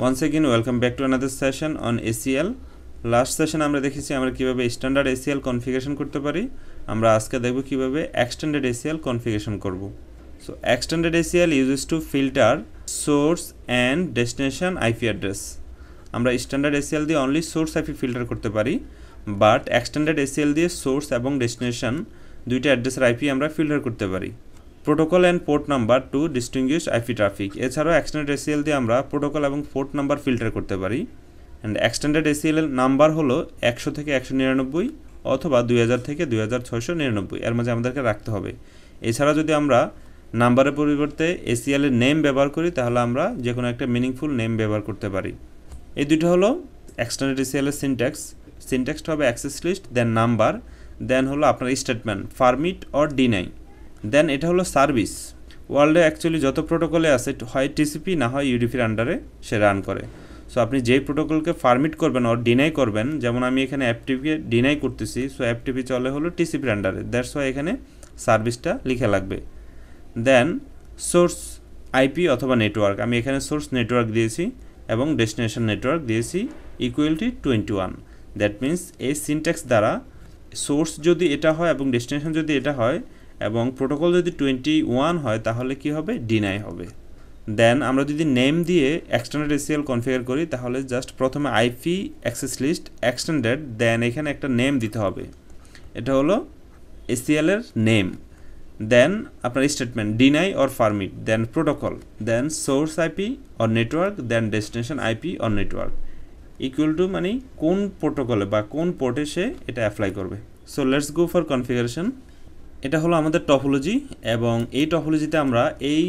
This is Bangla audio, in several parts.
once again welcome back to another session on ACL last session আমরা দেখেছি আমরা কীভাবে স্ট্যান্ডার্ড এসিএল কনফিগেশন করতে পারি আমরা আজকে দেখব কীভাবে এক্সটেন্ডেড এসিএল কনফিগেশন করব so extended ACL uses to filter source and destination IP address আমরা স্ট্যান্ডার্ড এসিএল দিয়ে অনলি সোর্স আইপি ফিল্টার করতে পারি বাট এক্সটেন্ডেড এসিএল দিয়ে সোর্স এবং ডেস্টিনেশন দুইটা অ্যাড্রেসের আইপি আমরা ফিল্টার করতে পারি protocol and port number to distinguish IP traffic এছাড়াও এক্সটেন্ডেড এসিএল দিয়ে আমরা প্রোটোকল এবং পোর্ট নাম্বার ফিল্টার করতে পারি অ্যান্ড এক্সটেন্ডেড এসিএল নাম্বার হলো একশো থেকে একশো নিরানব্বই অথবা দুই হাজার থেকে দুই হাজার ছয়শো নিরানব্বই এর মাঝে আমাদেরকে রাখতে হবে এছাড়া যদি আমরা নাম্বারের পরিবর্তে এসিএলের নেম ব্যবহার করি তাহলে আমরা যে কোনো একটা মিনিংফুল নেম ব্যবহার করতে পারি এই দুটো হলো এক্সটেন্ডেড এসিএলের সিনট্যাক্স সিনট্যাক্সটা হবে access list then number then হলো আপনার statement permit or deny then এটা হলো সার্ভিস ওয়ার্ল্ডে অ্যাকচুয়ালি যত প্রোটোকলে আছে হয় টিসিপি না হয় ইউডিপির আন্ডারে সে রান করে সো আপনি যেই প্রোটোকলকে ফার্মিট করবেন ওর ডিনাই করবেন যেমন আমি এখানে অ্যাপটিপিকে ডিনাই করতেছি সো অ্যাপটিপি চলে হলো টিসিপির আন্ডারে দ্যাটস ওয়াই এখানে সার্ভিসটা লিখে লাগবে দেন সোর্স আইপি অথবা নেটওয়ার্ক আমি এখানে সোর্স নেটওয়ার্ক দিয়েছি এবং ডেস্টিনেশন নেটওয়ার্ক দিয়েছি equality twenty one that means এই সিনট্যাক্স দ্বারা সোর্স যদি এটা হয় এবং ডেস্টিনেশন যদি এটা হয় এবং প্রোটোকল যদি টোয়েন্টি ওয়ান হয় তাহলে কি হবে ডিনাই হবে দেন আমরা যদি নেম দিয়ে এক্সটেন্ডেড এসিএল কনফিগার করি তাহলে জাস্ট প্রথমে IP access list extended then এখানে একটা নেম দিতে হবে এটা হলো এসিএলের নেম দেন আপনার statement deny or permit then protocol then source IP or network then destination IP or network equal to মানে কোন প্রোটোকলে বা কোন পোর্টে সে এটা অ্যাপ্লাই করবে so let's go for configuration এটা হলো আমাদের টপোলজি এবং এই টপোলজিতে আমরা এই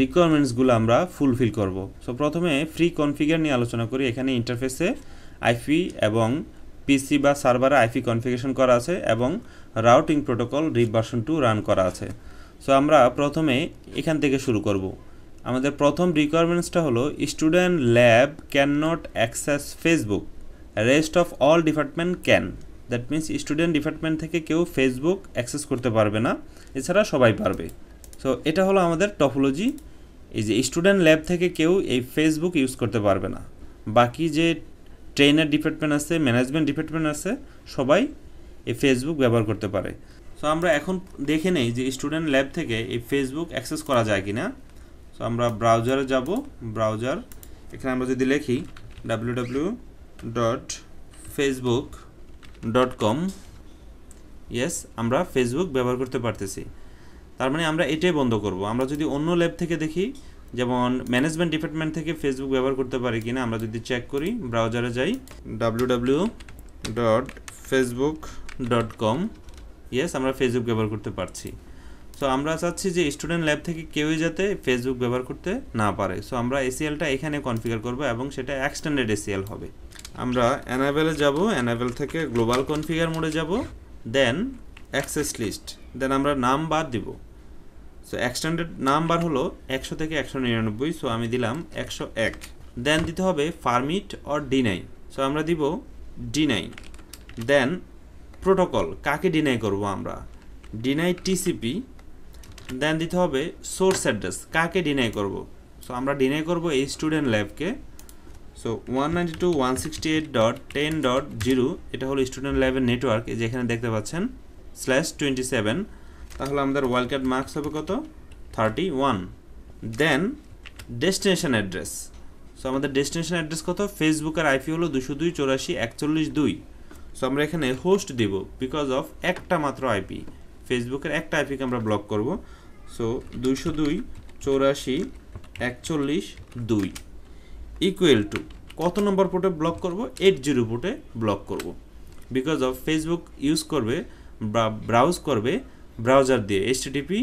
রিকোয়ারমেন্টসগুলো আমরা ফুলফিল করব সো প্রথমে ফ্রি কনফিগার নিয়ে আলোচনা করি এখানে ইন্টারফেসে আইপি এবং পিসি বা সার্ভারে আইপি কনফিগারেশন করা আছে এবং routing protocol RIP version two run করা আছে সো আমরা প্রথমে এখান থেকে শুরু করব আমাদের প্রথম রিকোয়ারমেন্টসটা হলো student lab can not access Facebook rest of all department can that means student department থেকে কেউ ফেসবুক অ্যাক্সেস করতে পারবে না এছাড়া সবাই পারবে সো এটা হলো আমাদের টপোলজি এই যে স্টুডেন্ট ল্যাব থেকে কেউ এই ফেসবুক ইউজ করতে পারবে না বাকি যে ট্রেনার ডিপার্টমেন্ট আছে ম্যানেজমেন্ট ডিপার্টমেন্ট আছে সবাই এই ফেসবুক ব্যবহার করতে পারে সো আমরা এখন দেখে নেই যে স্টুডেন্ট ল্যাব থেকে এই ফেসবুক অ্যাক্সেস করা যায় কি না সো আমরা ব্রাউজারে যাব ব্রাউজার এখানে আমরা যদি লিখি W dot Facebook dot com yes আমরা ফেসবুক ব্যবহার করতে পারতেছি তার মানে আমরা এটাই বন্ধ করব আমরা যদি অন্য ল্যাব থেকে দেখি যেমন ম্যানেজমেন্ট ডিপার্টমেন্ট থেকে ফেসবুক ব্যবহার করতে পারি কিনা আমরা যদি চেক করি ব্রাউজারে যাই W W dot Facebook dot com yes আমরা ফেসবুক ব্যবহার করতে পারছি সো আমরা চাচ্ছি যে স্টুডেন্ট ল্যাব থেকে কেউই যাতে ফেসবুক ব্যবহার করতে না পারে সো আমরা এসিএলটা এখানে কনফিগার করব এবং সেটা এক্সটেন্ডেড এসিএল হবে আমরা অ্যানাবেলে যাব অ্যানাবেল থেকে গ্লোবাল কনফিগার মোডে যাব দেন অ্যাক্সেস লিস্ট দেন আমরা নাম বার দিব সো এক্সটেন্ডেড নাম্বার হলো একশো থেকে একশো নিরানব্বই সো আমি দিলাম একশো এক দেন দিতে হবে ফার্মিট অর ডিনাই সো আমরা দিব ডিনাই দেন প্রোটোকল কাকে ডিনাই করব আমরা ডিনাই টিসিপি দেন দিতে হবে সোর্স অ্যাড্রেস কাকে ডিনাই করব সো আমরা ডিনাই করব এই স্টুডেন্ট ল্যাবকে so one ninety two one sixty eight dot ten dot zero এটা হলো স্টুডেন্ট লাইভের নেটওয়ার্ক এই যেখানে দেখতে পাচ্ছেন স্ল্যাশ টোয়েন্টি সেভেন তাহলে আমাদের ওয়ার্ল্ড কার্ড মার্কস হবে কত thirty one then destination address so আমাদের ডেস্টিনেশন অ্যাড্রেস কত ফেসবুকের আইপি হলো দুশো দুই চৌরাশি একচল্লিশ দুই সো আমরা এখানে হোস্ট দিব বিকজ অফ একটা মাত্র আইপি ফেসবুকের একটা আইপিকে আমরা ব্লক করব সো দুশো দুই চৌরাশি একচল্লিশ দুই ইকুয়াল টু কত নম্বর পোর্টে ব্লক করব এইট জিরো পোর্টে ব্লক করব বিকজ অফ ফেসবুক ইউজ করবে ব্রাউজ করবে ব্রাউজার দিয়ে এইচটিডিপি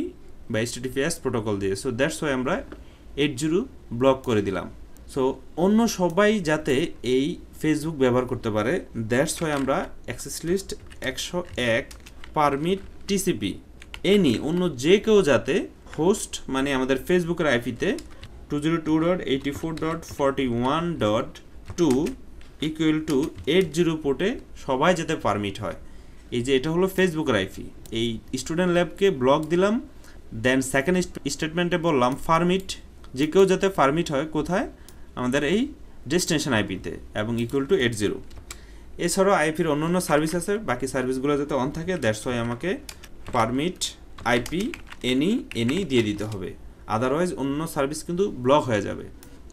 বা এইচটিডিপিএস প্রোটোকল দিয়ে সো দ্যাটস ওয়াই আমরা এইট জিরো ব্লক করে দিলাম সো অন্য সবাই যাতে এই ফেসবুক ব্যবহার করতে পারে দ্যাটস ওয়াই আমরা অ্যাক্সেস লিস্ট একশো এক পারমিট টিসিপি এনি অন্য যে কেউ যাতে হোস্ট মানে আমাদের ফেসবুকের আইপিতে two zero two dot eighty four dot forty one dot two equal to eight zero পোর্টে সবাই যেতে পারমিট হয় এই যে এটা হলো ফেসবুক আইপি এই স্টুডেন্ট ল্যাবকে ব্লক দিলাম দেন সেকেন্ড স্টেটমেন্টে বললাম ফার্মিট যে কেউ যাতে ফার্মিট হয় কোথায় আমাদের এই ডেস্টিনেশন আইপিতে এবং ইকুয়াল টু এইট জিরো এছাড়াও আইপির অন্য অন্য সার্ভিস আছে বাকি সার্ভিসগুলো যাতে অন থাকে দ্যাটস ওয়াই আমাকে পারমিট আইপি এনি এনি দিয়ে দিতে হবে আদারওয়াইজ অন্য সার্ভিস কিন্তু ব্লক হয়ে যাবে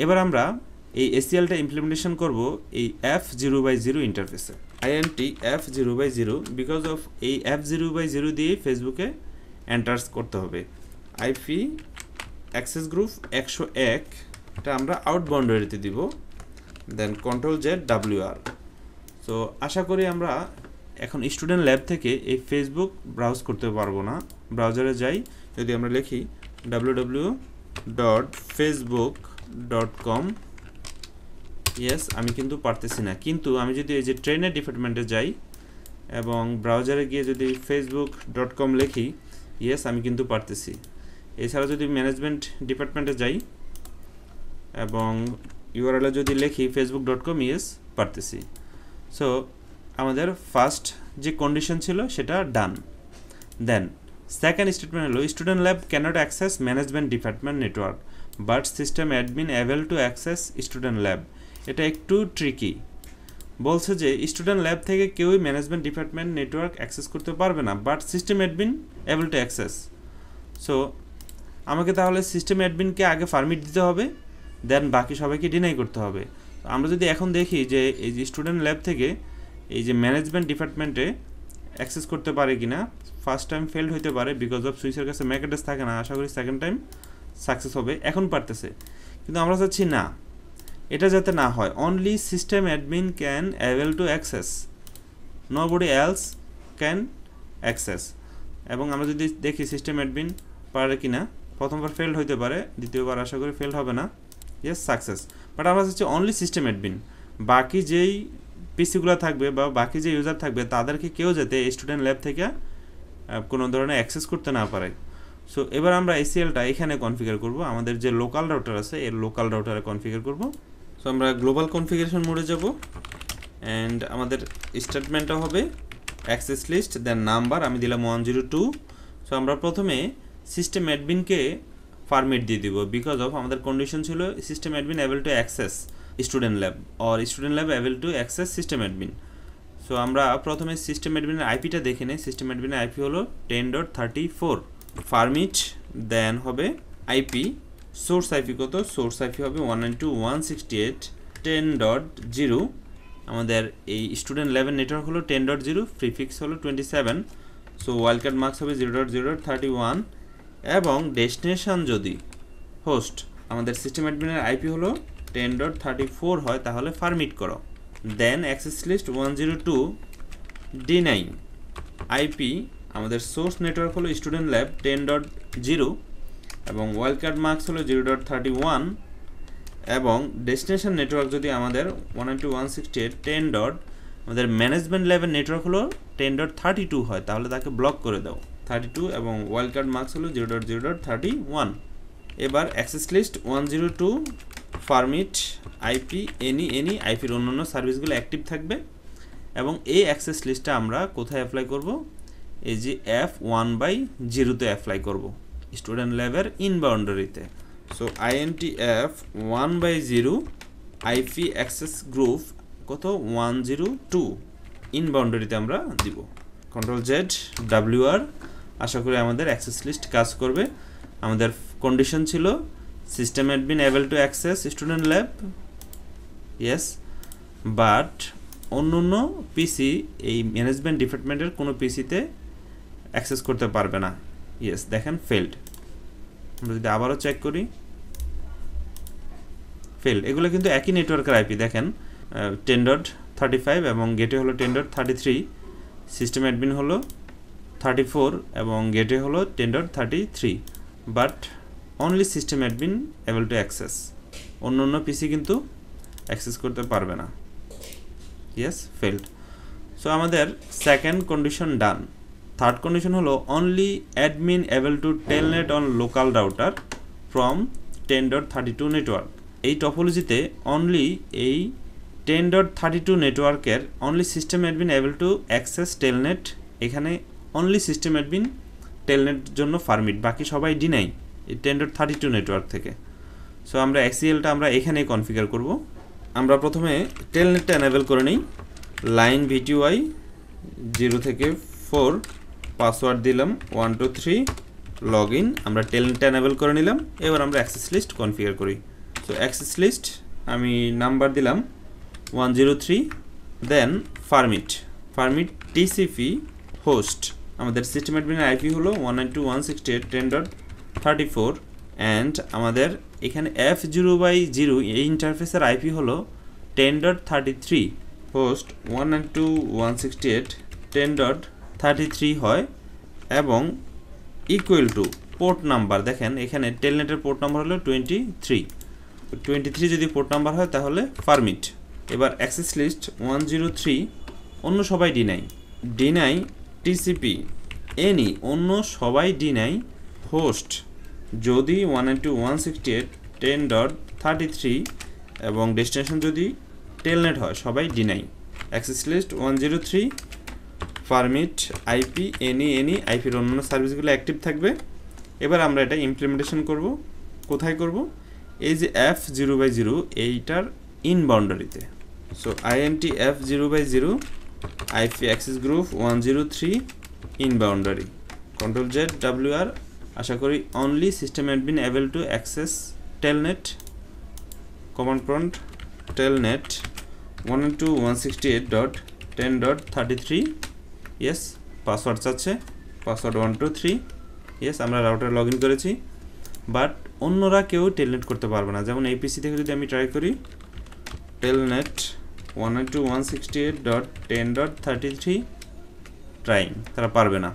এবার আমরা এই এসিএলটা ইমপ্লিমেন্টেশন করব এই এফ জিরো বাই জিরো ইন্টারফেসে INT F zero by zero because of এই এফ জিরো বাই জিরো দিয়ে ফেসবুকে এন্টার্স করতে হবে আইপি অ্যাক্সেস গ্রুপ একশো একটা আমরা আউট বাউন্ডারিতে দিব then control Z W R তো আশা করি আমরা এখন স্টুডেন্ট ল্যাব থেকে এই ফেসবুক ব্রাউজ করতে পারবো না ব্রাউজারে যাই যদি আমরা লিখি www.facebook.com ইয়েস আমি কিন্তু পারতেছি না কিন্তু আমি যদি এই যে ট্রেনের ডিপার্টমেন্টে যাই এবং ব্রাউজারে গিয়ে যদি ফেসবুক ডট কম লিখি ইয়েস আমি কিন্তু পারতেছি এছাড়া যদি ম্যানেজমেন্ট ডিপার্টমেন্টে যাই এবং ইউআরএলে যদি লিখি ফেসবুক ডট কম ইয়েস পারতেছি সো আমাদের ফার্স্ট যে কন্ডিশন ছিল সেটা ডান দেন Second statement হলো student lab cannot access management department network but system admin able to access student lab এটা একটু ট্রিকি বলছে যে স্টুডেন্ট ল্যাব থেকে কেউই ম্যানেজমেন্ট ডিপার্টমেন্ট নেটওয়ার্ক অ্যাক্সেস করতে পারবে না but system admin able to access so আমাকে তাহলে সিস্টেম অ্যাডমিনকে আগে পারমিট দিতে হবে দেন বাকি সবাইকে ডিনাই করতে হবে আমরা যদি এখন দেখি যে এই যে স্টুডেন্ট ল্যাব থেকে এই যে ম্যানেজমেন্ট ডিপার্টমেন্টে অ্যাক্সেস করতে পারে কি না ফার্স্ট টাইম ফেল্ড হইতে পারে বিকজ অফ সুইচের কাছে ম্যাক থাকে না আশা করি সেকেন্ড টাইম সাকসেস হবে এখন পারতেছে কিন্তু আমরা চাচ্ছি না এটা যাতে না হয় only system admin can able to access nobody else can access এবং আমরা যদি দেখি সিস্টেম অ্যাডমিন পারে কি না প্রথমবার ফেল্ড হইতে পারে দ্বিতীয়বার আশা করি ফেল্ড হবে না ইয়েস সাকসেস বাট আমরা চাচ্ছি অনলি সিস্টেম অ্যাডমিন বাকি যেই পিসিগুলো থাকবে বা বাকি যে ইউজার থাকবে তাদেরকে কেউ যাতে স্টুডেন্ট ল্যাব থেকে কোনো ধরনের অ্যাক্সেস করতে না পারে সো এবার আমরা এসিএলটা এখানে কনফিগার করব আমাদের যে লোকাল রাউটার আছে এর লোকাল রাউটারে কনফিগার করব সো আমরা গ্লোবাল কনফিগারেশন মোডে যাব অ্যান্ড আমাদের স্টেটমেন্টটা হবে অ্যাক্সেস লিস্ট দেন নাম্বার আমি দিলাম ওয়ান জিরো টু সো আমরা প্রথমে সিস্টেম অ্যাডমিনকে পারমিট দিয়ে দিব বিকজ অফ আমাদের কন্ডিশন ছিল system admin able to access student lab or student lab able to access system admin so আমরা প্রথমে সিস্টেম অ্যাডমিনের আইপিটা দেখে নিই সিস্টেম অ্যাডমিনের আইপি হলো ten dot thirty four permit then হবে আইপি সোর্স আইপি কত সোর্স আইপি হবে one nine two one sixty eight ten dot zero আমাদের এই স্টুডেন্ট ল্যাবের নেটওয়ার্ক হলো টেন ডট জিরো ফিক্স হলো twenty seven so wild card marks হবে zero dot zero dot thirty one এবং ডেস্টিনেশান যদি হোস্ট আমাদের সিস্টেম অ্যাডমিনের আইপি হলো টেন ডট থার্টি ফোর হয় তাহলে ফার্মিট করো then access list one zero two D nine IP আমাদের সোর্স নেটওয়ার্ক হলো student lab ten dot zero এবং ওয়াইল্ড কার্ড মার্কস হলো জিরো ডট থার্টি ওয়ান এবং ডেস্টিনেশন নেটওয়ার্ক যদি আমাদের one ninety one sixty eight ten dot আমাদের ম্যানেজমেন্ট ল্যাবের নেটওয়ার্ক হলো টেন ডট থার্টি টু হয় তাহলে তাকে ব্লক করে দাও থার্টি টু এবং ওয়াইল্ড কার্ড মার্কস হলো zero dot zero dot thirty one এবার access list one zero two permit IP any any আইপির অন্যান্য সার্ভিসগুলো অ্যাক্টিভ থাকবে এবং এই অ্যাক্সেস লিস্টটা আমরা কোথায় অ্যাপ্লাই করব এই যে এফ ওয়ান বাই জিরোতে অ্যাপ্লাই করব স্টুডেন্ট ল্যাবের ইনবাউন্ডারিতে so INT F one by zero IP access group কত ওয়ান জিরো টু ইনবাউন্ডারিতে আমরা দিব কন্ট্রোল জেড ডাব্লিউআর আশা করি আমাদের অ্যাক্সেস লিস্ট কাজ করবে আমাদের কন্ডিশন ছিল system admin able to access student lab yes but অন্য অন্য পিসি এই ম্যানেজমেন্ট ডিপার্টমেন্টের কোনো পিসিতে অ্যাক্সেস করতে পারবে না ইয়েস দেখেন ফেল্ড আমরা যদি আবারও চেক করি ফেল্ড এগুলো কিন্তু একই নেটওয়ার্কের আইপি দেখেন টেন ডট থার্টি ফাইভ এবং গেটে হলো ten dot thirty three system admin হলো থার্টি ফোর এবং গেটে হলো ten dot thirty three but only system admin able to access অন্য অন্য পিসি কিন্তু অ্যাক্সেস করতে পারবে না ইয়েস ফেল্ড সো আমাদের second condition done third condition হলো only admin able to telnet on local router from ten dot thirty two network এই টপোলজিতে অনলি এই টেন ডট থার্টি টু নেটওয়ার্কের only system admin able to access telnet এখানে অনলি সিস্টেম অ্যাডমিন টেলনেট জন্য ফার্মিট বাকি সবাই deny ten dot thirty two network থেকে সো আমরা অ্যাক্সিএলটা e আমরা এখানেই কনফিগার করব আমরা প্রথমে টেলনেটটা অ্যানেবেল করে নিই লাইন ভিটিওয়াই জিরো থেকে ফোর পাসওয়ার্ড দিলাম one two three log in আমরা টেলনেটটা অ্যানেবেল করে নিলাম এবার আমরা অ্যাক্সেস লিস্ট কনফিগার করি সো অ্যাক্সেস লিস্ট আমি নাম্বার দিলাম one zero three then permit permit TCP host আমাদের সিস্টেম অ্যাডমিনের আইপি হলো one nine two one sixty eight ten dot thirty four and আমাদের এখানে এফ জিরো বাই জিরো এই ইন্টারফেসের আইপি হলো ten dot thirty three host one nine two one sixty eight ten dot thirty three হয় এবং ইকুয়াল টু পোর্ট নাম্বার দেখেন এখানে টেলনেটের পোর্ট নাম্বার হলো টোয়েন্টি থ্রি টোয়েন্টি থ্রি যদি পোর্ট নাম্বার হয় তাহলে পারমিট এবার access list one zero three অন্য সবাই ডিনাই ডিনাই টিসিপি এনি অন্য সবাই ডিনাই হোস্ট যদি one two one sixty eight ten dot thirty three এবং ডেস্টিনেশন যদি টেলনেট হয় সবাই deny access list one zero three permit IP any any আইপির অন্যান্য সার্ভিসগুলো অ্যাক্টিভ থাকবে এবার আমরা এটা ইমপ্লিমেন্টেশন করব কোথায় করব এই যে এফ জিরো বাই জিরো এইটার ইন বাউন্ডারিতে so INT F zero by zero IP access group one zero three in boundary control Z W R আশা করি only system admin able to access telnet common prompt telnet one two one sixty eight dot ten dot thirty three yes password চাচ্ছে password one two three yes আমরা রাউটার লগ ইন করেছি বাট অন্যরা কেউ টেলনেট করতে পারবে না যেমন পিসি থেকে যদি আমি ট্রাই করি telnet one two one sixty eight dot ten dot thirty three trying তারা পারবে না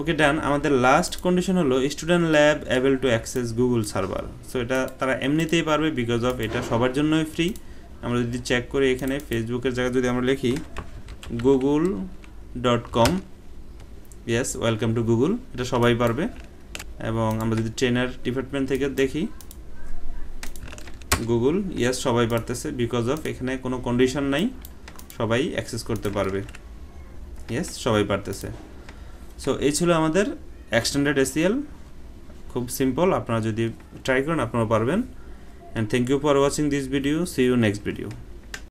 ওকে ডান আমাদের লাস্ট কন্ডিশন হলো student lab able to access Google server so এটা তারা এমনিতেই পারবে বিকজ অফ এটা সবার জন্যই ফ্রি আমরা যদি চেক করি এখানে ফেসবুকের জায়গায় যদি আমরা লিখি Google dot com yes welcome to Google এটা সবাই পারবে এবং আমরা যদি ট্রেনার ডিপার্টমেন্ট থেকে দেখি গুগল ইয়েস সবাই পারতেছে বিকজ অফ এখানে কোনো কন্ডিশন নাই সবাই অ্যাক্সেস করতে পারবে ইয়েস সবাই পারতেছে সো এই ছিল আমাদের এক্সটেন্ডেড এসিএল e খুব সিম্পল আপনারা যদি ট্রাই করেন আপনারা পারবেন and thank you for watching this video see you next video